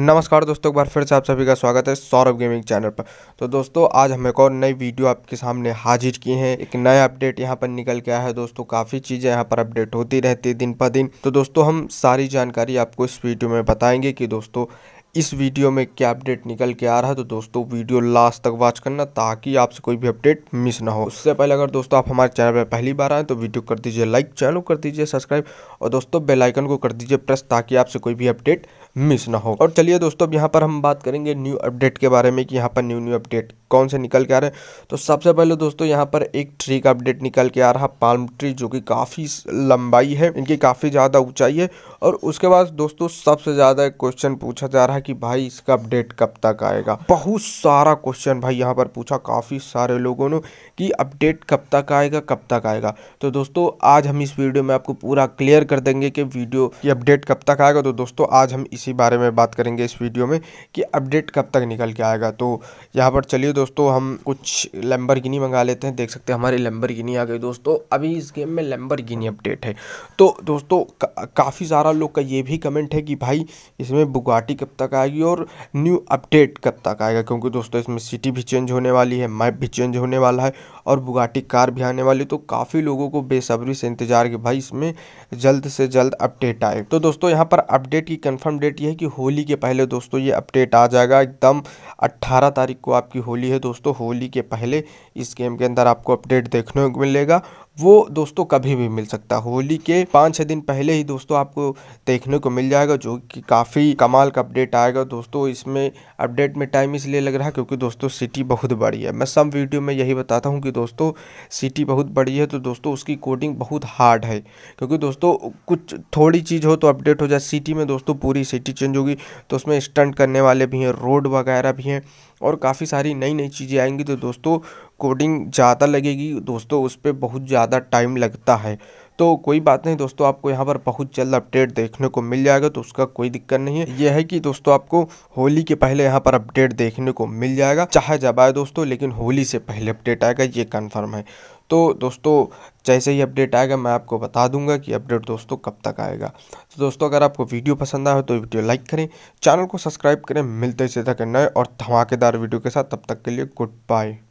नमस्कार दोस्तों एक बार फिर से आप सभी का स्वागत है सौरभ गेमिंग चैनल पर तो दोस्तों आज हम एक और नई वीडियो आपके सामने हाजिर की है एक नया अपडेट यहाँ पर निकल गया है दोस्तों काफ़ी चीज़ें यहाँ पर अपडेट होती रहती है दिन पर दिन तो दोस्तों हम सारी जानकारी आपको इस वीडियो में बताएंगे कि दोस्तों इस वीडियो में क्या अपडेट निकल के आ रहा है तो दोस्तों वीडियो लास्ट तक वॉच करना ताकि आपसे कोई भी अपडेट मिस ना हो उससे पहले अगर दोस्तों आप हमारे चैनल पर पहली बार आए तो वीडियो कर दीजिए लाइक चैनल कर दीजिए सब्सक्राइब और दोस्तों बेल आइकन को कर दीजिए प्रेस ताकि आपसे कोई भी अपडेट मिस ना हो और चलिए दोस्तों अब यहाँ पर हम बात करेंगे न्यू अपडेट के बारे में कि यहाँ पर न्यू न्यू अपडेट कौन से निकल के आ रहे हैं तो सबसे पहले दोस्तों यहाँ पर एक ट्री का अपडेट निकल के आ रहा पाल्म ट्री जो कि काफ़ी लंबाई है इनकी काफ़ी ज़्यादा ऊंचाई है और उसके बाद दोस्तों सबसे ज़्यादा क्वेश्चन पूछा जा रहा है कि भाई इसका अपडेट कब तक आएगा बहुत सारा क्वेश्चन भाई यहाँ पर पूछा काफ़ी सारे लोगों ने कि अपडेट कब तक आएगा कब तक आएगा तो दोस्तों आज हम इस वीडियो में आपको पूरा क्लियर कर देंगे कि वीडियो की अपडेट कब तक आएगा तो दोस्तों आज हम इसी बारे में बात करेंगे इस वीडियो में कि अपडेट कब तक निकल के आएगा तो यहाँ पर चलिए दोस्तों हम कुछ गिनी मंगा लेते हैं देख सकते हैं हमारी गिनी आ गई दोस्तों अभी इस गेम में गिनी अपडेट है तो दोस्तों का, काफ़ी सारा लोग का ये भी कमेंट है कि भाई इसमें बुगाटी कब तक आएगी और न्यू अपडेट कब तक आएगा क्योंकि दोस्तों इसमें सिटी भी चेंज होने वाली है मैप भी चेंज होने वाला है और बुगाटी कार भी आने वाली तो काफ़ी लोगों को बेसब्री से इंतजार कि भाई इसमें जल्द से जल्द अपडेट आए तो दोस्तों यहाँ पर अपडेट की कन्फर्म डेट यह है कि होली के पहले दोस्तों ये अपडेट आ जाएगा एकदम अट्ठारह तारीख को आपकी होली होली है दोस्तों होली के पहले इस गेम के अंदर आपको अपडेट देखने को मिलेगा वो दोस्तों कभी भी मिल सकता है होली के पाँच छः दिन पहले ही दोस्तों आपको देखने को मिल जाएगा जो कि काफ़ी कमाल का अपडेट आएगा दोस्तों इसमें अपडेट में टाइम इसलिए लग रहा है क्योंकि दोस्तों सिटी बहुत बड़ी है मैं सब वीडियो में यही बताता हूँ कि दोस्तों सिटी बहुत बड़ी है तो दोस्तों उसकी कोडिंग बहुत हार्ड है क्योंकि दोस्तों कुछ थोड़ी चीज़ हो तो अपडेट हो जाए सिटी में दोस्तों पूरी सिटी चेंज होगी तो उसमें स्टंट करने वाले भी हैं रोड वगैरह भी हैं और काफ़ी सारी नई नई चीज़ें आएंगी तो दोस्तों कोडिंग ज़्यादा लगेगी दोस्तों उस पर बहुत ज़्यादा टाइम लगता है तो कोई बात नहीं दोस्तों आपको यहाँ पर बहुत जल्द अपडेट देखने को मिल जाएगा तो उसका कोई दिक्कत नहीं है यह है कि दोस्तों आपको होली के पहले यहाँ पर अपडेट देखने को मिल जाएगा चाहे जब आए दोस्तों लेकिन होली से पहले अपडेट आएगा ये कन्फर्म है तो दोस्तों जैसे ही अपडेट आएगा मैं आपको बता दूंगा कि अपडेट दोस्तों कब तक आएगा तो दोस्तों अगर आपको वीडियो पसंद आए तो वीडियो लाइक करें चैनल को सब्सक्राइब करें मिलते सीधा के नए और धमाकेदार वीडियो के साथ तब तक के लिए गुड बाय